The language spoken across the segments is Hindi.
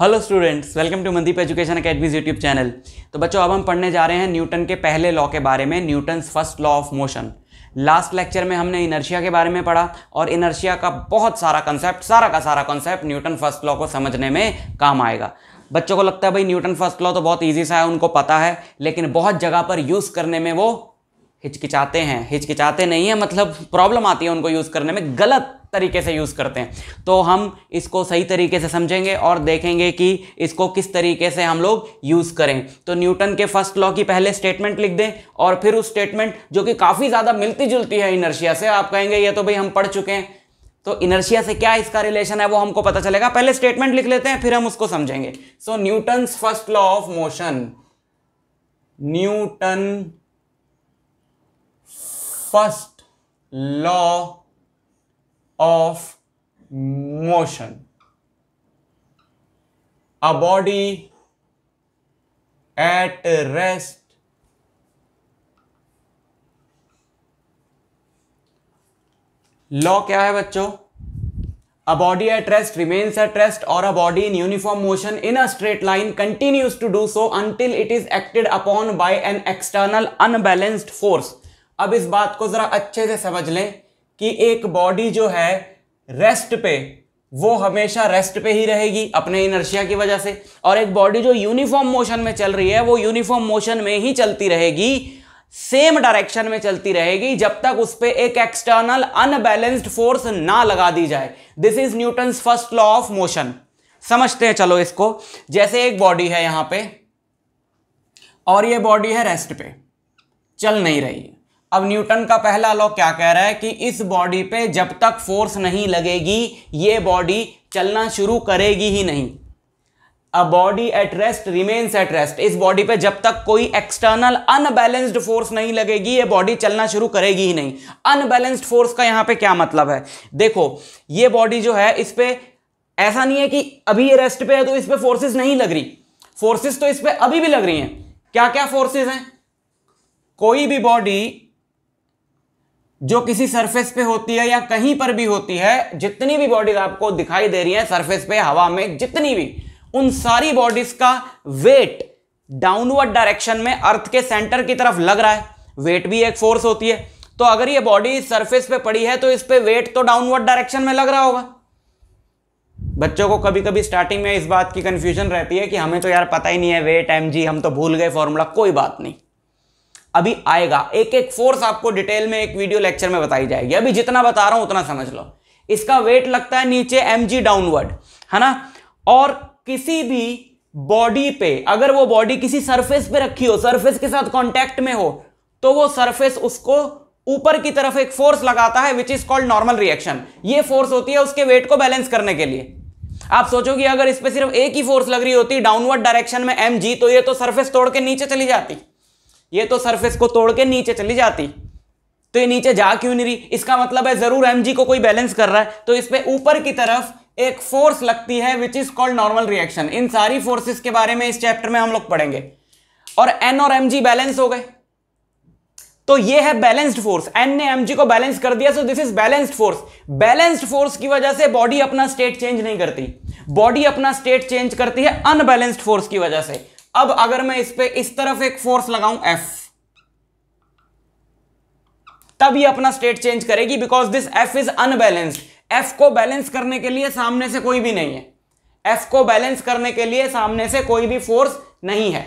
hello students welcome to Mandeep education academy's YouTube channel तो बच्चों अब हम पढ़ने जा रहे हैं न्यूटन के पहले लॉ के बारे में Newton's first law of motion last lecture में हमने इनर्शिया के बारे में पढ़ा और इनर्शिया का बहुत सारा कंसेप्ट सारा का सारा कंसेप्ट न्यूटन फर्स्ट लॉ को समझने में काम आएगा बच्चों को लगता है भाई न्यूटन फर्स्ट लॉ तो बहुत ईजी सा है उनको पता है लेकिन बहुत जगह पर यूज़ करने में वो हिचकिचाते हैं हिचकिचाते नहीं है मतलब प्रॉब्लम आती है उनको यूज़ करने में गलत तरीके से यूज़ करते हैं तो हम इसको सही तरीके से समझेंगे और देखेंगे कि इसको किस तरीके से हम लोग यूज़ करें तो न्यूटन के फर्स्ट लॉ की पहले स्टेटमेंट लिख दें और फिर उस स्टेटमेंट जो कि काफ़ी ज़्यादा मिलती जुलती है इनर्शिया से आप कहेंगे ये तो भाई हम पढ़ चुके हैं तो इनर्शिया से क्या इसका रिलेशन है वो हमको पता चलेगा पहले स्टेटमेंट लिख लेते हैं फिर हम उसको समझेंगे so Newton first law of motion Newton first law of motion a body at rest law क्या है बच्चों a body at rest remains at rest और a body in uniform motion in a straight line continues to do so until it is acted upon by an external unbalanced force अब इस बात को ज़रा अच्छे से समझ लें कि एक बॉडी जो है रेस्ट पे वो हमेशा रेस्ट पे ही रहेगी अपने इनर्शिया की वजह से और एक बॉडी जो यूनिफॉर्म मोशन में चल रही है वो यूनिफॉर्म मोशन में ही चलती रहेगी सेम डायरेक्शन में चलती रहेगी जब तक उस पर एक एक्सटर्नल अनबैलेंस्ड फोर्स ना लगा दी जाए this is Newton first law of motion समझते हैं चलो इसको जैसे एक बॉडी है यहां पे और ये बॉडी है रेस्ट पे चल नहीं रही अब न्यूटन का पहला लॉ क्या कह रहा है कि इस बॉडी पे जब तक फोर्स नहीं लगेगी ये बॉडी चलना शुरू करेगी ही नहीं a body at rest remains at rest इस बॉडी पे जब तक कोई एक्सटर्नल अनबैलेंस्ड फोर्स नहीं लगेगी ये बॉडी चलना शुरू करेगी ही नहीं अनबैलेंस्ड फोर्स का यहां पे क्या मतलब है देखो ये बॉडी जो है इस पर ऐसा नहीं है कि अभी ये रेस्ट पे है तो इस पर फोर्सेज नहीं लग रही फोर्सेज तो इस पर अभी भी लग रही हैं क्या क्या फोर्सेज हैं कोई भी बॉडी जो किसी सरफेस पे होती है या कहीं पर भी होती है जितनी भी बॉडीज आपको दिखाई दे रही हैं सरफेस पे हवा में जितनी भी उन सारी बॉडीज का वेट डाउनवर्ड डायरेक्शन में अर्थ के सेंटर की तरफ लग रहा है वेट भी एक फोर्स होती है तो अगर ये बॉडी सरफेस पे पड़ी है तो इस पर वेट तो डाउनवर्ड डायरेक्शन में लग रहा होगा बच्चों को कभी कभी स्टार्टिंग में इस बात की कंफ्यूजन रहती है कि हमें तो यार पता ही नहीं है वेट एम हम तो भूल गए फॉर्मूला कोई बात नहीं अभी आएगा एक एक फोर्स आपको डिटेल में एक वीडियो लेक्चर में बताई जाएगी अभी जितना बता रहा हूं उतना समझ लो इसका वेट लगता है नीचे एम डाउनवर्ड है ना और किसी भी बॉडी पे अगर वो बॉडी किसी सरफेस पे रखी हो सरफेस के साथ कांटेक्ट में हो तो वो सरफेस उसको ऊपर की तरफ एक फोर्स लगाता है which is called normal reaction ये फोर्स होती है उसके वेट को बैलेंस करने के लिए आप सोचोगे अगर इस पर सिर्फ एक ही फोर्स लग रही होती डाउनवर्ड डायरेक्शन में एम जी तो ये तो सरफेस तोड़ के नीचे चली जाती ये तो सरफेस को तोड़ के नीचे चली जाती तो ये नीचे जा क्यों नहीं रही इसका मतलब है जरूर एम को कोई बैलेंस कर रहा है तो इस पर ऊपर की तरफ एक फोर्स लगती है which is called normal reaction इन सारी फोर्सेस के बारे में इस चैप्टर में हम लोग पढ़ेंगे और एन और एम बैलेंस हो गए तो ये है बैलेंस्ड फोर्स एन ने एम को बैलेंस कर दिया so this is balanced force balanced force की वजह से बॉडी अपना स्टेट चेंज नहीं करती बॉडी अपना स्टेट चेंज करती है अनबैलेंस्ड फोर्स की वजह से अब अगर मैं इस पर इस तरफ एक फोर्स लगाऊं एफ तब ये अपना स्टेट चेंज करेगी because this F is unbalanced F को बैलेंस करने के लिए सामने से कोई भी नहीं है एफ को बैलेंस करने के लिए सामने से कोई भी फोर्स नहीं है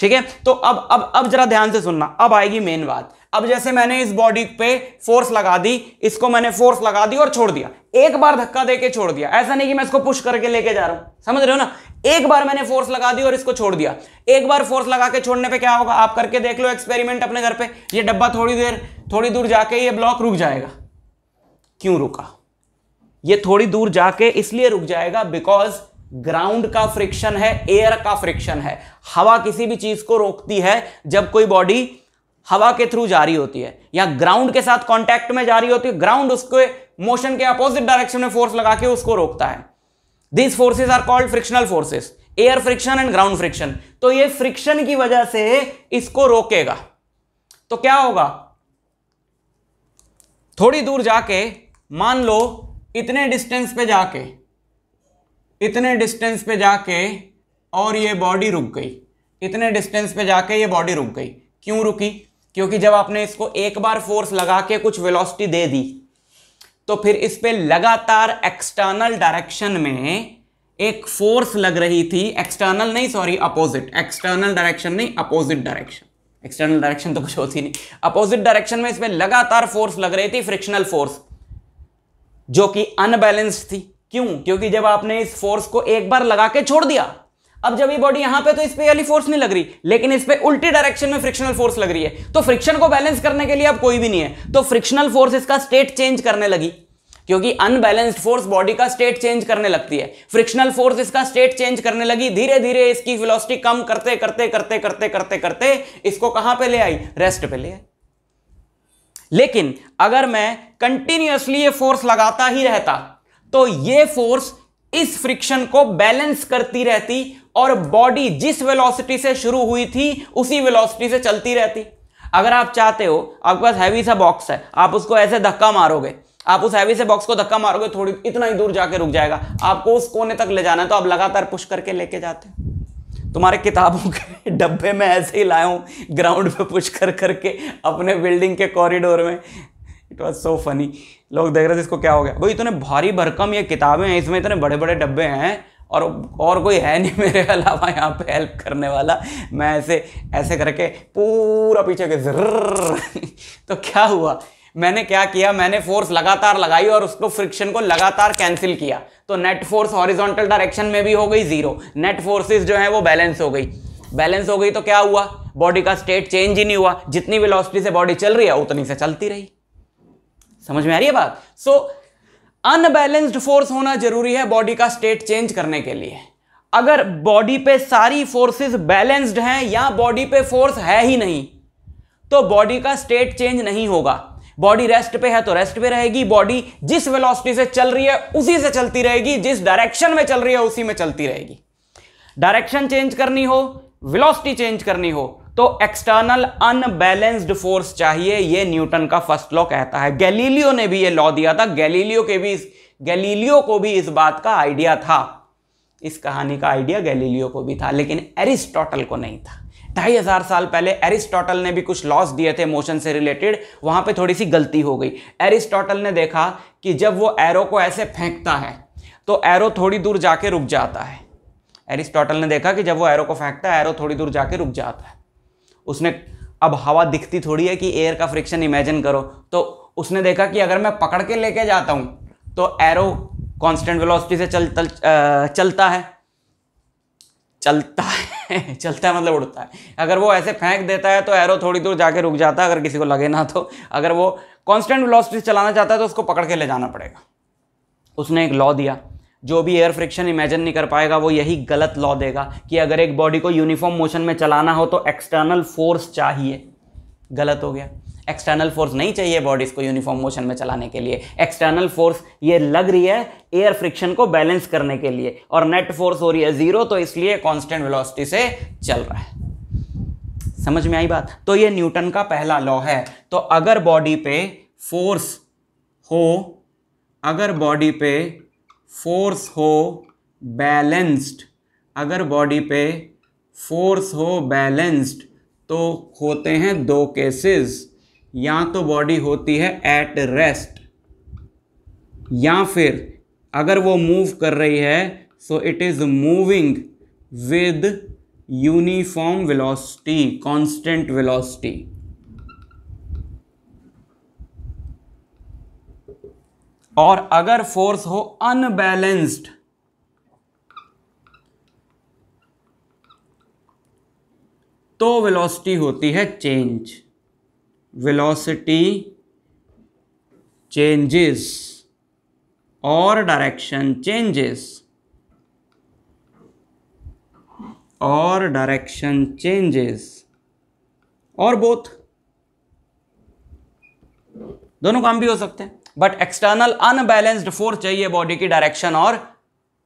ठीक है तो अब अब अब जरा ध्यान से सुनना अब आएगी मेन बात अब जैसे मैंने इस बॉडी पे फोर्स लगा दी इसको मैंने फोर्स लगा दी और छोड़ दिया एक बार धक्का देके छोड़ दिया ऐसा नहीं कि मैं इसको पुश करके लेके जा रहा हूं समझ रहे हो ना एक बार मैंने फोर्स लगा दी और इसको छोड़ दिया एक बार फोर्स लगा के छोड़ने पे क्या होगा आप करके देख लो एक्सपेरिमेंट अपने घर पे ये डब्बा थोड़ी देर थोड़ी दूर जाके ये ब्लॉक रुक जाएगा क्यों रुका ये थोड़ी दूर जाके इसलिए रुक जाएगा बिकॉज ग्राउंड का फ्रिक्शन है एयर का फ्रिक्शन है हवा किसी भी चीज को रोकती है जब कोई बॉडी हवा के थ्रू जारी होती है या ग्राउंड के साथ कॉन्टैक्ट में जारी होती है ग्राउंड उसके मोशन के अपोजिट डायरेक्शन में फोर्स लगा के उसको रोकता है these forces are called frictional forces air friction and ground friction तो ये फ्रिक्शन की वजह से इसको रोकेगा तो क्या होगा थोड़ी दूर जाके मान लो इतने डिस्टेंस पे जाके इतने डिस्टेंस पे जाके और ये बॉडी रुक गई इतने डिस्टेंस पे जाके ये बॉडी रुक गई क्यों रुकी क्योंकि जब आपने इसको एक बार फोर्स लगा के कुछ वेलोसिटी दे दी तो फिर इस पर लगातार एक्सटर्नल डायरेक्शन में एक फोर्स लग रही थी एक्सटर्नल नहीं सॉरी अपोजिट एक्सटर्नल डायरेक्शन नहीं अपोजिट डायरेक्शन एक्सटर्नल डायरेक्शन तो कुछ होती नहीं अपोजिट डायरेक्शन में इसमें लगातार फोर्स लग रही थी फ्रिक्शनल फोर्स जो कि अनबैलेंस्ड थी क्यों क्योंकि जब आपने इस फोर्स को एक बार लगा के छोड़ दिया अब जब ये बॉडी यहां पे तो इस पे वाली फोर्स नहीं लग रही लेकिन इस पे उल्टी डायरेक्शन में फ्रिक्शनल फोर्स लग रही है तो फ्रिक्शन को बैलेंस करने के लिए अब कोई भी नहीं है तो फ्रिक्शनल फोर्स इसका स्टेट चेंज करने लगी क्योंकि अनबैलेंस्ड फोर्स बॉडी का स्टेट चेंज करने लगती है फ्रिक्शनल फोर्स इसका स्टेट चेंज करने लगी धीरे धीरे इसकी वेलोसिटी कम करते करते करते करते करते करते इसको कहां पे ले आई रेस्ट पे ले आई लेकिन अगर मैं कंटिन्यूअसली ये फोर्स लगाता ही रहता तो ये फोर्स इस फ्रिक्शन को बैलेंस करती रहती और बॉडी जिस वेलोसिटी से शुरू हुई थी उसी वेलोसिटी से चलती रहती अगर आप चाहते हो आपके पास हैवी सा बॉक्स है आप उसको ऐसे धक्का मारोगे आप उस हैवी से बॉक्स को धक्का मारोगे थोड़ी इतना ही दूर जाके रुक जाएगा आपको उस कोने तक ले जाना है तो आप लगातार पुश करके लेके जाते हो तुम्हारे किताबों के डब्बे में ऐसे ही लाया हूँ ग्राउंड पे पुश कर करके अपने बिल्डिंग के कॉरिडोर में इट वॉज सो फनी लोग देख रहे थे इसको क्या हो गया भाई इतने भारी भरकम ये किताबें हैं इसमें इतने बड़े बड़े डब्बे हैं और और कोई है नहीं मेरे अलावा यहाँ पे हेल्प करने वाला मैं ऐसे ऐसे करके पूरा पीछे के तो क्या हुआ मैंने क्या किया मैंने फोर्स लगातार लगाई और उसको फ्रिक्शन को लगातार कैंसिल किया तो नेट फोर्स हॉरिजॉन्टल डायरेक्शन में भी हो गई जीरो नेट फोर्सेस जो है वो बैलेंस हो गई बैलेंस हो गई तो क्या हुआ बॉडी का स्टेट चेंज ही नहीं हुआ जितनी वेलोसिटी से बॉडी चल रही है उतनी से चलती रही समझ में आ रही है बात सो अनबैलेंस्ड फोर्स होना जरूरी है बॉडी का स्टेट चेंज करने के लिए अगर बॉडी पे सारी फोर्सेस बैलेंस्ड हैं या बॉडी पे फोर्स है ही नहीं तो बॉडी का स्टेट चेंज नहीं होगा बॉडी रेस्ट पे है तो रेस्ट पे रहेगी बॉडी जिस वेलोसिटी से चल रही है उसी से चलती रहेगी जिस डायरेक्शन में चल रही है उसी में चलती रहेगी डायरेक्शन चेंज करनी हो वेलोसिटी चेंज करनी हो तो एक्सटर्नल अनबैलेंस्ड फोर्स चाहिए ये न्यूटन का फर्स्ट लॉ कहता है गैलीलियो ने भी ये लॉ दिया था गैलीलियो के भी गैलीलियो को भी इस बात का आइडिया था इस कहानी का आइडिया गैलीलियो को भी था लेकिन एरिस्टोटल को नहीं था ढाई हजार साल पहले एरिस्टोटल ने भी कुछ लॉस दिए थे मोशन से रिलेटेड वहां पे थोड़ी सी गलती हो गई एरिस्टोटल ने देखा कि जब वो एरो को ऐसे फेंकता है तो एरो थोड़ी दूर जाके रुक जाता है एरिस्टोटल ने देखा कि जब वो एरो को फेंकता है एरो थोड़ी दूर जाके रुक जाता है उसने अब हवा दिखती थोड़ी है कि एयर का फ्रिक्शन इमेजिन करो तो उसने देखा कि अगर मैं पकड़ के लेके जाता हूँ तो एरो कांस्टेंट वेलोसिटी से चल, चल चलता है चलता है चलता है मतलब उड़ता है अगर वो ऐसे फेंक देता है तो एरो थोड़ी दूर जाके रुक जाता है अगर किसी को लगे ना तो अगर वो कांस्टेंट वेलोसिटी से चलाना चाहता है तो उसको पकड़ के ले जाना पड़ेगा उसने एक लॉ दिया जो भी एयर फ्रिक्शन इमेजिन नहीं कर पाएगा वो यही गलत लॉ देगा कि अगर एक बॉडी को यूनिफॉर्म मोशन में चलाना हो तो एक्सटर्नल फोर्स चाहिए गलत हो गया एक्सटर्नल फोर्स नहीं चाहिए बॉडीज को यूनिफॉर्म मोशन में चलाने के लिए एक्सटर्नल फोर्स ये लग रही है एयर फ्रिक्शन को बैलेंस करने के लिए और नेट फोर्स हो रही है जीरो तो इसलिए कॉन्स्टेंट वेलोसिटी से चल रहा है समझ में आई बात तो ये न्यूटन का पहला लॉ है तो अगर बॉडी पे फोर्स हो अगर बॉडी पे फोर्स हो बैलेंस्ड अगर बॉडी पे फोर्स हो बैलेंस्ड तो होते हैं दो केसेस या तो बॉडी होती है एट रेस्ट या फिर अगर वो मूव कर रही है so it is moving with uniform velocity constant velocity और अगर फोर्स हो अनबैलेंस्ड तो वेलोसिटी होती है चेंज वेलोसिटी चेंजेस और डायरेक्शन चेंजेस और डायरेक्शन चेंजेस और बोथ दोनों काम भी हो सकते हैं बट एक्सटर्नल अनबैलेंस्ड फोर्स चाहिए बॉडी की डायरेक्शन और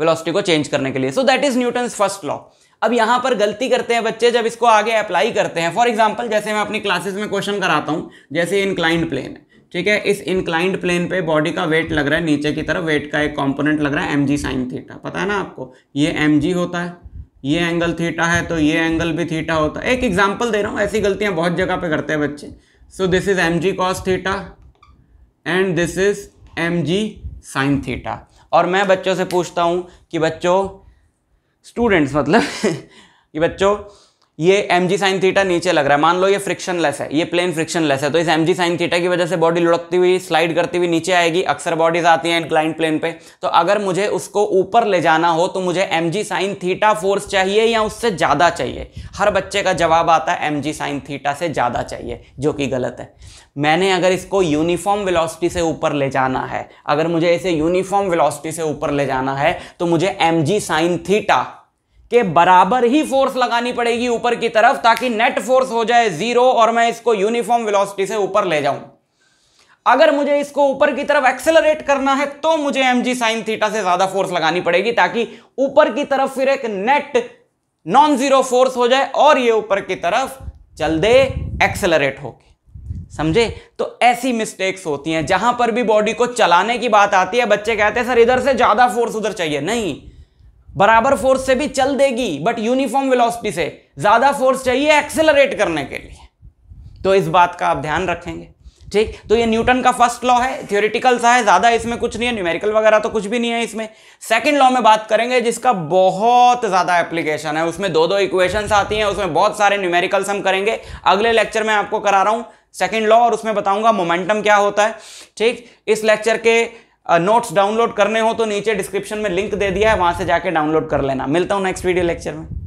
वेलोसिटी को चेंज करने के लिए so that is Newton first law अब यहां पर गलती करते हैं बच्चे जब इसको आगे अप्लाई करते हैं फॉर एग्जाम्पल जैसे मैं अपनी क्लासेस में क्वेश्चन कराता हूँ जैसे इनक्लाइंड प्लेन है ठीक है इस इनक्लाइंड प्लेन पे बॉडी का वेट लग रहा है नीचे की तरफ वेट का एक कंपोनेंट लग रहा है एम जी साइन थीटा पता है ना आपको ये एम जी होता है ये एंगल थीटा है तो ये एंगल भी थीटा होता है एक एग्जाम्पल दे रहा हूँ ऐसी गलतियाँ बहुत जगह पे करते हैं बच्चे so this is M G cos theta and this is M G sine theta और मैं बच्चों से पूछता हूँ कि बच्चों स्टूडेंट्स मतलब कि बच्चों ये एम जी साइन थीटा नीचे लग रहा है मान लो ये फ्रिक्शन लेस है ये प्लेन फ्रिक्शन लेस है तो इस एम जी साइन थीटा की वजह से बॉडी लुढ़कती हुई स्लाइड करती हुई नीचे आएगी अक्सर बॉडीज आती हैं इंक्लाइंट प्लेन पे तो अगर मुझे उसको ऊपर ले जाना हो तो मुझे M G sine theta force चाहिए या उससे ज़्यादा चाहिए हर बच्चे का जवाब आता है एम जी साइन थीटा से ज़्यादा चाहिए जो कि गलत है मैंने अगर इसको यूनिफॉर्म वेलोसिटी से ऊपर ले जाना है अगर मुझे इसे यूनिफॉर्म वेलोसिटी से ऊपर ले जाना है तो मुझे एम जी साइन थीटा के बराबर ही फोर्स लगानी पड़ेगी ऊपर की तरफ ताकि नेट फोर्स हो जाए जीरो और मैं इसको यूनिफॉर्म वेलोसिटी से ऊपर ले जाऊं अगर मुझे इसको ऊपर की तरफ एक्सेलरेट करना है तो मुझे एम जी साइन थीटा से ज्यादा फोर्स लगानी पड़ेगी ताकि ऊपर की तरफ फिर एक नेट नॉन जीरो फोर्स हो जाए और ये ऊपर की तरफ चल दे एक्सेलरेट होके समझे तो ऐसी मिस्टेक्स होती हैं जहां पर भी बॉडी को चलाने की बात आती है बच्चे कहते हैं सर इधर से ज्यादा फोर्स उधर चाहिए नहीं बराबर फोर्स से भी चल देगी बट यूनिफॉर्म वेलोसिटी से ज्यादा फोर्स चाहिए एक्सेलरेट करने के लिए तो इस बात का आप ध्यान रखेंगे ठीक तो ये न्यूटन का फर्स्ट लॉ है थियोरिटिकल सा है ज़्यादा इसमें कुछ नहीं है न्यूमेरिकल वगैरह तो कुछ भी नहीं है इसमें सेकंड लॉ में बात करेंगे जिसका बहुत ज़्यादा एप्लीकेशन है उसमें दो दो इक्वेशंस आती हैं उसमें बहुत सारे न्यूमेरिकल्स हम करेंगे अगले लेक्चर में आपको करा रहा हूँ सेकेंड लॉ और उसमें बताऊंगा मोमेंटम क्या होता है ठीक इस लेक्चर के नोट्स डाउनलोड करने हो तो नीचे डिस्क्रिप्शन में लिंक दे दिया है वहां से जाके डाउनलोड कर लेना मिलता हूँ नेक्स्ट वीडियो लेक्चर में